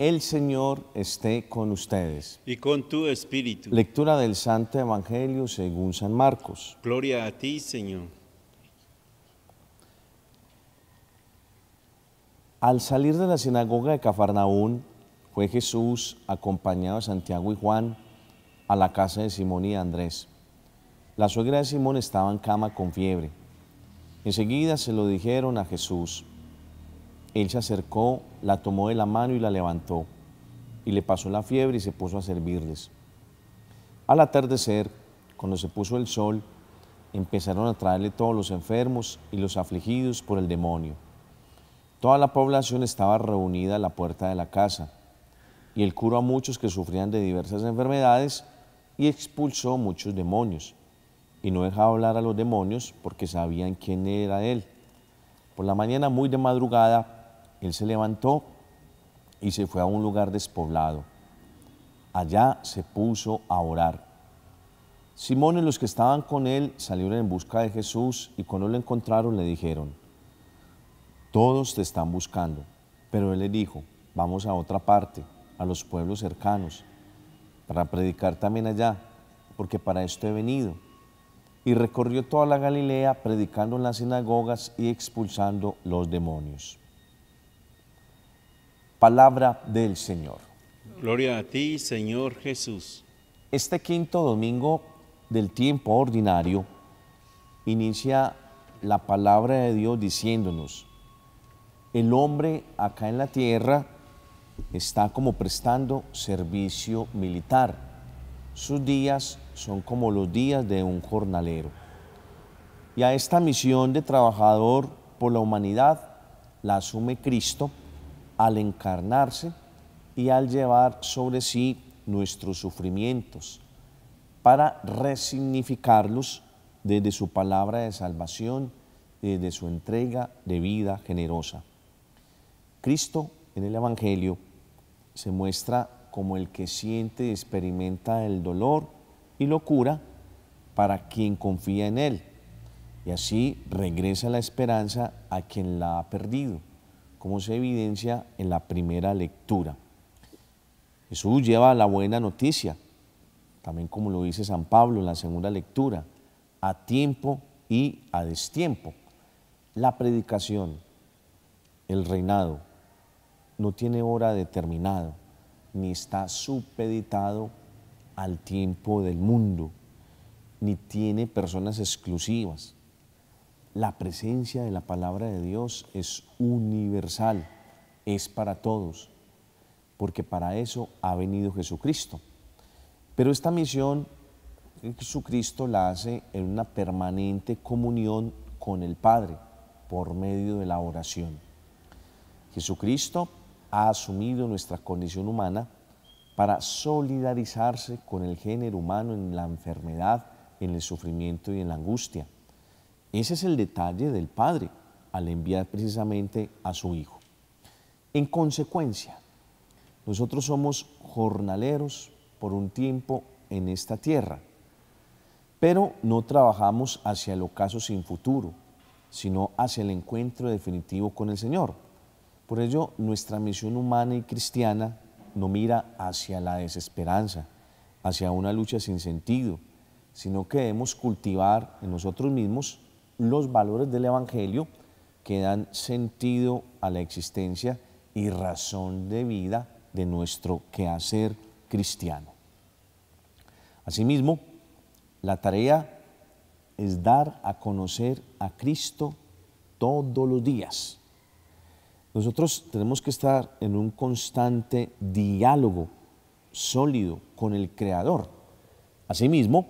El Señor esté con ustedes. Y con tu espíritu. Lectura del Santo Evangelio según San Marcos. Gloria a ti, Señor. Al salir de la sinagoga de Cafarnaún, fue Jesús, acompañado de Santiago y Juan, a la casa de Simón y Andrés. La suegra de Simón estaba en cama con fiebre. Enseguida se lo dijeron a Jesús. Él se acercó, la tomó de la mano y la levantó, y le pasó la fiebre y se puso a servirles. Al atardecer, cuando se puso el sol, empezaron a traerle todos los enfermos y los afligidos por el demonio. Toda la población estaba reunida a la puerta de la casa, y él curó a muchos que sufrían de diversas enfermedades y expulsó muchos demonios. Y no dejaba hablar a los demonios porque sabían quién era él. Por la mañana, muy de madrugada, él se levantó y se fue a un lugar despoblado. Allá se puso a orar. Simón y los que estaban con él salieron en busca de Jesús y cuando lo encontraron le dijeron, todos te están buscando. Pero él le dijo, vamos a otra parte, a los pueblos cercanos, para predicar también allá, porque para esto he venido. Y recorrió toda la Galilea predicando en las sinagogas y expulsando los demonios. Palabra del Señor. Gloria a ti, Señor Jesús. Este quinto domingo del tiempo ordinario inicia la palabra de Dios diciéndonos, el hombre acá en la tierra está como prestando servicio militar. Sus días son como los días de un jornalero. Y a esta misión de trabajador por la humanidad la asume Cristo al encarnarse y al llevar sobre sí nuestros sufrimientos, para resignificarlos desde su palabra de salvación y desde su entrega de vida generosa. Cristo en el Evangelio se muestra como el que siente y experimenta el dolor y locura para quien confía en Él, y así regresa la esperanza a quien la ha perdido como se evidencia en la primera lectura. Jesús lleva la buena noticia, también como lo dice San Pablo en la segunda lectura, a tiempo y a destiempo. La predicación, el reinado, no tiene hora determinada, ni está supeditado al tiempo del mundo, ni tiene personas exclusivas la presencia de la palabra de Dios es universal, es para todos, porque para eso ha venido Jesucristo. Pero esta misión Jesucristo la hace en una permanente comunión con el Padre por medio de la oración. Jesucristo ha asumido nuestra condición humana para solidarizarse con el género humano en la enfermedad, en el sufrimiento y en la angustia ese es el detalle del Padre al enviar precisamente a su Hijo. En consecuencia, nosotros somos jornaleros por un tiempo en esta tierra, pero no trabajamos hacia el ocaso sin futuro, sino hacia el encuentro definitivo con el Señor. Por ello, nuestra misión humana y cristiana no mira hacia la desesperanza, hacia una lucha sin sentido, sino que debemos cultivar en nosotros mismos los valores del Evangelio que dan sentido a la existencia y razón de vida de nuestro quehacer cristiano. Asimismo, la tarea es dar a conocer a Cristo todos los días. Nosotros tenemos que estar en un constante diálogo sólido con el Creador. Asimismo,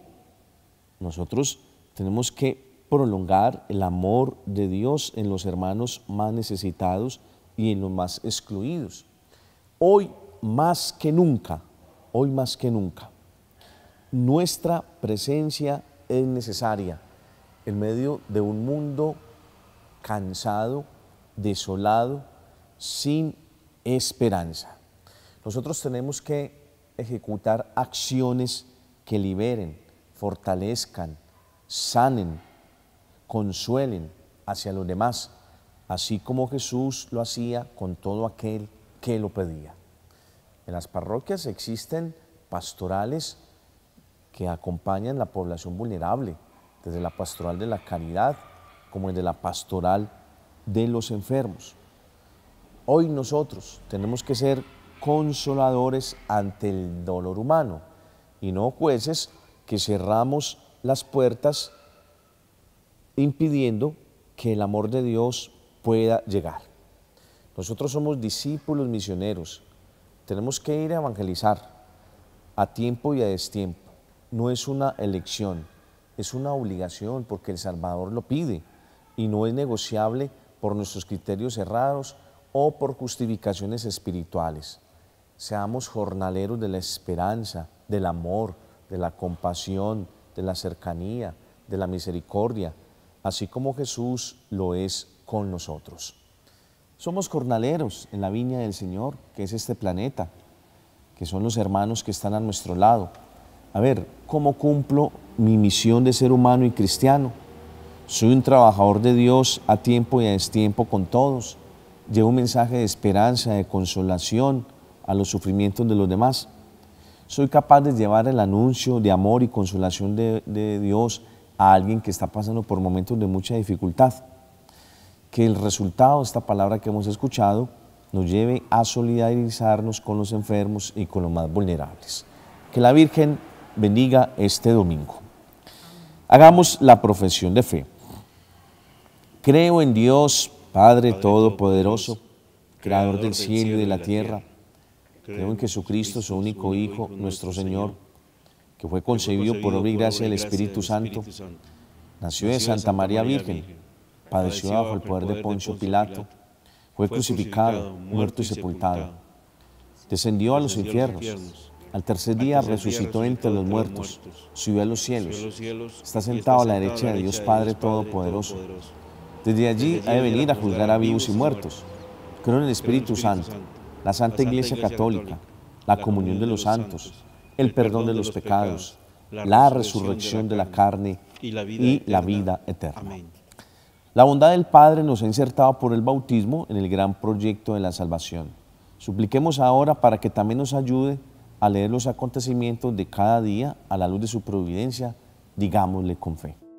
nosotros tenemos que prolongar el amor de Dios en los hermanos más necesitados y en los más excluidos. Hoy más que nunca, hoy más que nunca, nuestra presencia es necesaria en medio de un mundo cansado, desolado, sin esperanza. Nosotros tenemos que ejecutar acciones que liberen, fortalezcan, sanen, consuelen hacia los demás, así como Jesús lo hacía con todo aquel que lo pedía. En las parroquias existen pastorales que acompañan la población vulnerable, desde la pastoral de la caridad como de la pastoral de los enfermos. Hoy nosotros tenemos que ser consoladores ante el dolor humano y no jueces que cerramos las puertas impidiendo que el amor de Dios pueda llegar. Nosotros somos discípulos misioneros, tenemos que ir a evangelizar a tiempo y a destiempo. No es una elección, es una obligación porque el Salvador lo pide y no es negociable por nuestros criterios errados o por justificaciones espirituales. Seamos jornaleros de la esperanza, del amor, de la compasión, de la cercanía, de la misericordia, así como Jesús lo es con nosotros. Somos cornaleros en la viña del Señor, que es este planeta, que son los hermanos que están a nuestro lado. A ver, ¿cómo cumplo mi misión de ser humano y cristiano? Soy un trabajador de Dios a tiempo y a destiempo con todos. Llevo un mensaje de esperanza, de consolación a los sufrimientos de los demás. Soy capaz de llevar el anuncio de amor y consolación de, de Dios a alguien que está pasando por momentos de mucha dificultad. Que el resultado de esta palabra que hemos escuchado nos lleve a solidarizarnos con los enfermos y con los más vulnerables. Que la Virgen bendiga este domingo. Hagamos la profesión de fe. Creo en Dios, Padre, Todopoderoso, Creador del cielo y de la tierra. Creo en Jesucristo, su único Hijo, nuestro Señor que fue concebido por obra y gracia del Espíritu Santo, nació de Santa María Virgen, padeció bajo el poder de Poncio Pilato, fue crucificado, muerto y sepultado, descendió a los infiernos, al tercer día resucitó entre los muertos, subió a los cielos, está sentado a la derecha de Dios Padre Todopoderoso. Desde allí ha de venir a juzgar a vivos y muertos. Creo en el Espíritu Santo, la Santa Iglesia Católica, la comunión de los santos el perdón de los pecados, la resurrección de la carne y la vida eterna. La bondad del Padre nos ha insertado por el bautismo en el gran proyecto de la salvación. Supliquemos ahora para que también nos ayude a leer los acontecimientos de cada día a la luz de su providencia, digámosle con fe.